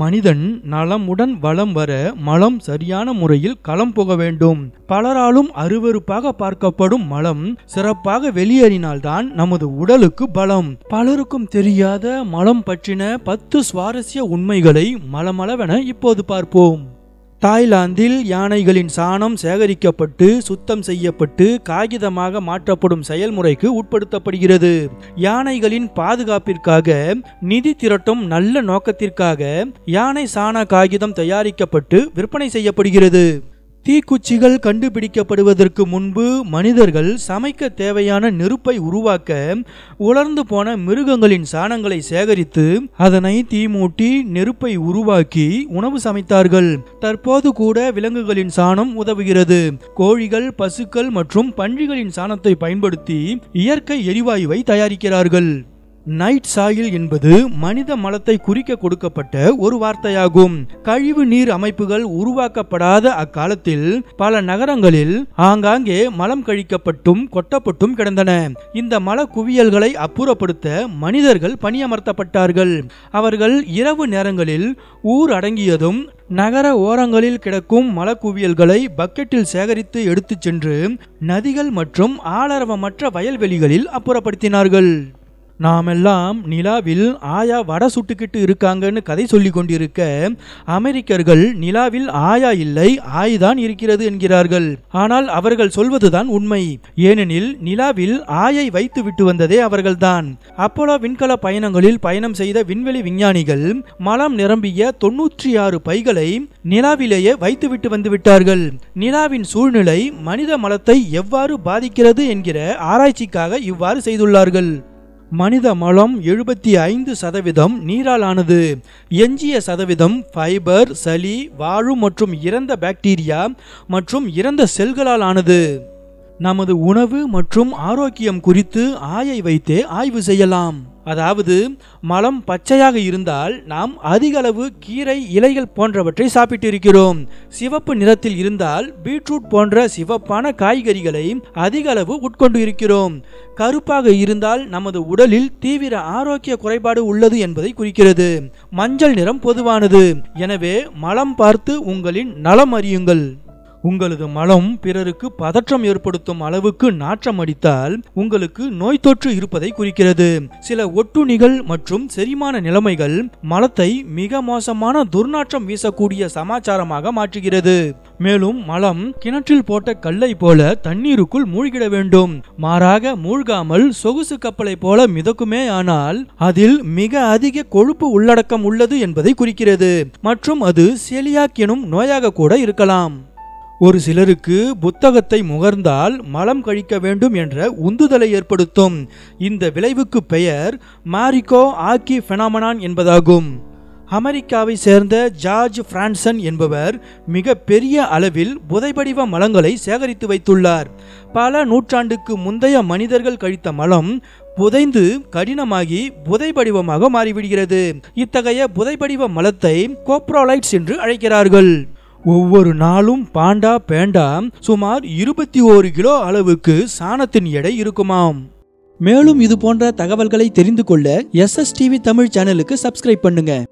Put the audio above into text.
மனிதன் நலமுடன் வளம் வர மலம் சரியான முறையில் களம் போக வேண்டும் பலராலும் அருவருப்பாக பார்க்கப்படும் மலம் சிறப்பாக வெளியேறினால்தான் நமது உடலுக்கு பலம் பலருக்கும் தெரியாத மலம் பற்றின பத்து சுவாரஸ்ய உண்மைகளை மலமளவென இப்போது பார்ப்போம் தாய்லாந்தில் யானைகளின் சாணம் சேகரிக்கப்பட்டு சுத்தம் செய்யப்பட்டு காகிதமாக மாற்றப்படும் செயல்முறைக்கு உட்படுத்தப்படுகிறது யானைகளின் பாதுகாப்பிற்காக நிதி திரட்டும் நல்ல நோக்கத்திற்காக யானை சாண காகிதம் தயாரிக்கப்பட்டு விற்பனை செய்யப்படுகிறது தீக்குச்சிகள் கண்டுபிடிக்கப்படுவதற்கு முன்பு மனிதர்கள் சமைக்க தேவையான நெருப்பை உருவாக்க உலர்ந்து போன மிருகங்களின் சாணங்களை சேகரித்து அதனை தீமூட்டி நெருப்பை உருவாக்கி உணவு சமைத்தார்கள் தற்போது கூட விலங்குகளின் சாணம் உதவுகிறது கோழிகள் பசுக்கள் மற்றும் பன்றிகளின் சாணத்தை பயன்படுத்தி இயற்கை எரிவாயுவை தயாரிக்கிறார்கள் நைட் சாயில் என்பது மனித மலத்தை குறிக்க கொடுக்கப்பட்ட ஒரு வார்த்தையாகும் கழிவு நீர் அமைப்புகள் உருவாக்கப்படாத அக்காலத்தில் பல நகரங்களில் ஆங்காங்கே மலம் கழிக்கப்பட்டும் கொட்டப்பட்டும் கிடந்தன இந்த மல குவியல்களை அப்புறப்படுத்த மனிதர்கள் பணியமர்த்தப்பட்டார்கள் அவர்கள் இரவு நேரங்களில் ஊர் அடங்கியதும் நகர ஓரங்களில் கிடக்கும் மலக்குவியல்களை பக்கெட்டில் சேகரித்து எடுத்துச் சென்று நதிகள் மற்றும் ஆளரவமற்ற வயல்வெளிகளில் அப்புறப்படுத்தினார்கள் நாமெல்லாம் நிலாவில் ஆயா வடை சுட்டுக்கிட்டு இருக்காங்கன்னு கதை சொல்லி கொண்டிருக்க அமெரிக்கர்கள் நிலாவில் ஆயா இல்லை ஆய்தான் இருக்கிறது என்கிறார்கள் ஆனால் அவர்கள் சொல்வதுதான் உண்மை ஏனெனில் நிலாவில் ஆயை வைத்து விட்டு வந்ததே அவர்கள்தான் அப்போலோ விண்கல பயணங்களில் பயணம் செய்த விண்வெளி விஞ்ஞானிகள் மலம் நிரம்பிய தொன்னூற்றி ஆறு பைகளை நிலாவிலேயே வைத்துவிட்டு வந்துவிட்டார்கள் நிலாவின் சூழ்நிலை மனித மலத்தை எவ்வாறு பாதிக்கிறது என்கிற ஆராய்ச்சிக்காக இவ்வாறு செய்துள்ளார்கள் மனித மலம் எழுபத்தி ஐந்து சதவீதம் நீரால் ஆனது எஞ்சிய சதவீதம் ஃபைபர் சளி வாழும் மற்றும் இறந்த பாக்டீரியா மற்றும் இறந்த செல்களால் ஆனது நமது உணவு மற்றும் ஆரோக்கியம் குறித்து ஆயை வைத்தே ஆய்வு செய்யலாம் அதாவது மலம் பச்சையாக இருந்தால் நாம் அதிக அளவு கீரை இலைகள் போன்றவற்றை சாப்பிட்டு இருக்கிறோம் சிவப்பு நிறத்தில் இருந்தால் பீட்ரூட் போன்ற சிவப்பான காய்கறிகளை அதிக அளவு உட்கொண்டு இருக்கிறோம் கருப்பாக இருந்தால் நமது உடலில் தீவிர ஆரோக்கிய குறைபாடு உள்ளது என்பதை குறிக்கிறது மஞ்சள் நிறம் பொதுவானது எனவே மலம் பார்த்து உங்களின் நலம் அறியுங்கள் உங்களது மலம் பிறருக்கு பதற்றம் ஏற்படுத்தும் அளவுக்கு நாற்றம் அடித்தால் உங்களுக்கு நோய் தொற்று இருப்பதை குறிக்கிறது சில ஒட்டுணிகள் மற்றும் செரிமான நிலைமைகள் மலத்தை மிக மோசமான துர்நாற்றம் வீசக்கூடிய சமாச்சாரமாக மாற்றுகிறது மேலும் மலம் கிணற்றில் போட்ட கல்லை போல தண்ணீருக்குள் மூழ்கிட வேண்டும் மாறாக மூழ்காமல் சொகுசு கப்பலை போல மிதக்குமே ஆனால் அதில் மிக அதிக கொழுப்பு உள்ளடக்கம் உள்ளது என்பதை குறிக்கிறது மற்றும் அது செலியாக் எனும் நோயாக கூட இருக்கலாம் ஒரு சிலருக்கு புத்தகத்தை முகர்ந்தால் மலம் கழிக்க வேண்டும் என்ற உந்துதலை ஏற்படுத்தும் இந்த விளைவுக்கு பெயர் மாரிகோ ஆக்கி ஃபெனாமனான் என்பதாகும் அமெரிக்காவை சேர்ந்த ஜார்ஜ் பிரான்சன் என்பவர் மிக பெரிய அளவில் புதைபடிவ மலங்களை சேகரித்து வைத்துள்ளார் பல நூற்றாண்டுக்கு முந்தைய மனிதர்கள் கழித்த மலம் புதைந்து கடினமாகி புதைபடிவமாக மாறிவிடுகிறது இத்தகைய புதைபடிவ மலத்தை கோப்ரோலைட்ஸ் என்று அழைக்கிறார்கள் ஒவ்வொரு நாளும் பாண்டா பேண்டா சுமார் இருபத்தி ஓரு கிலோ அளவுக்கு சாணத்தின் எடை இருக்குமாம் மேலும் இது போன்ற தகவல்களை தெரிந்து கொள்ள எஸ்எஸ்டிவி தமிழ் சேனலுக்கு சப்ஸ்கிரைப் பண்ணுங்க